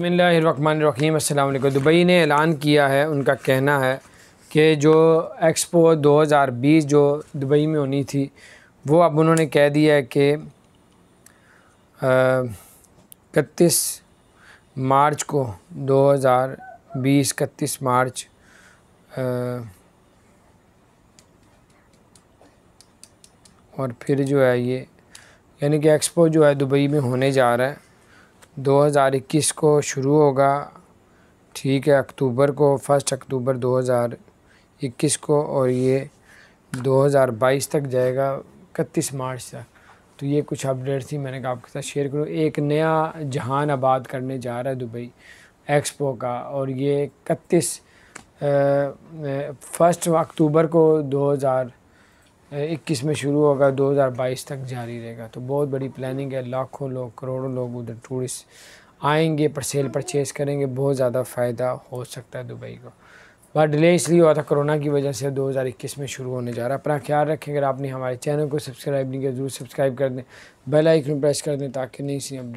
बसमीम असल दुबई ने ऐलान किया है उनका कहना है कि जो एक्सपो 2020 जो दुबई में होनी थी वो अब उन्होंने कह दिया है कि इकतीस मार्च को 2020 इकतीस मार्च आ, और फिर जो है ये यानी कि एक्सपो जो है दुबई में होने जा रहा है 2021 को शुरू होगा ठीक है अक्टूबर को फर्स्ट अक्टूबर 2021 को और ये 2022 तक जाएगा इकतीस मार्च तक तो ये कुछ अपडेट थी मैंने कहा आपके साथ शेयर करूँ एक नया जहान आबाद करने जा रहा है दुबई एक्सपो का और ये इकतीस फर्स्ट अक्टूबर को 2000 इक्कीस में शुरू होगा 2022 तक जारी रहेगा तो बहुत बड़ी प्लानिंग है लाखों लोग करोड़ों लोग उधर टूरिस्ट आएंगे पर सेल परचेज़ करेंगे बहुत ज़्यादा फ़ायदा हो सकता है दुबई को बट डिले इसलिए हुआ था कोरोना की वजह से 2021 में शुरू होने जा रहा है अपना ख्याल रखें अगर आपने हमारे चैनल को सब्सक्राइब नहीं किया जरूर सब्सक्राइब कर दें बेलाइकन प्रेस कर दें ताकि नई सी अपडेट